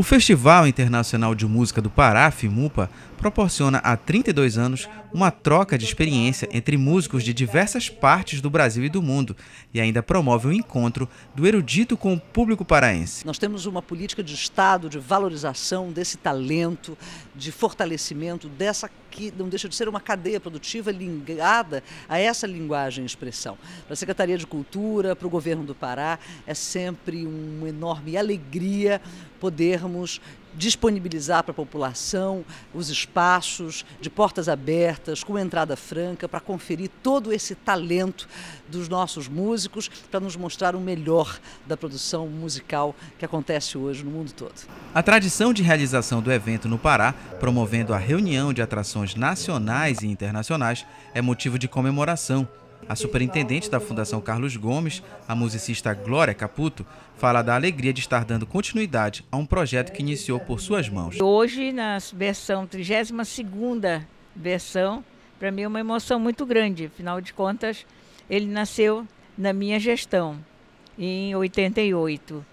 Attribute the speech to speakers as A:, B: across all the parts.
A: O Festival Internacional de Música do Pará, FIMUPA, proporciona há 32 anos uma troca de experiência entre músicos de diversas partes do Brasil e do mundo e ainda promove o encontro do erudito com o público paraense.
B: Nós temos uma política de Estado de valorização desse talento, de fortalecimento dessa que não deixa de ser uma cadeia produtiva ligada a essa linguagem e expressão. Para a Secretaria de Cultura, para o governo do Pará, é sempre uma enorme alegria podermos disponibilizar para a população os espaços de portas abertas, com entrada franca, para conferir todo esse talento dos nossos músicos, para nos mostrar o melhor da produção musical que acontece hoje no mundo todo.
A: A tradição de realização do evento no Pará, promovendo a reunião de atrações nacionais e internacionais, é motivo de comemoração a superintendente da Fundação Carlos Gomes, a musicista Glória Caputo, fala da alegria de estar dando continuidade a um projeto que iniciou por suas mãos.
C: Hoje, na versão 32ª versão, para mim é uma emoção muito grande. Afinal de contas, ele nasceu na minha gestão, em 88.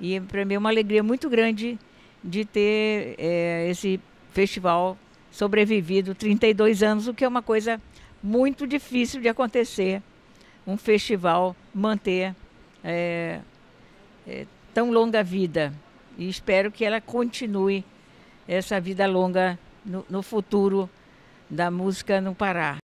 C: E para mim é uma alegria muito grande de ter é, esse festival sobrevivido 32 anos, o que é uma coisa muito difícil de acontecer um festival manter é, é, tão longa vida. E espero que ela continue essa vida longa no, no futuro da música no Pará.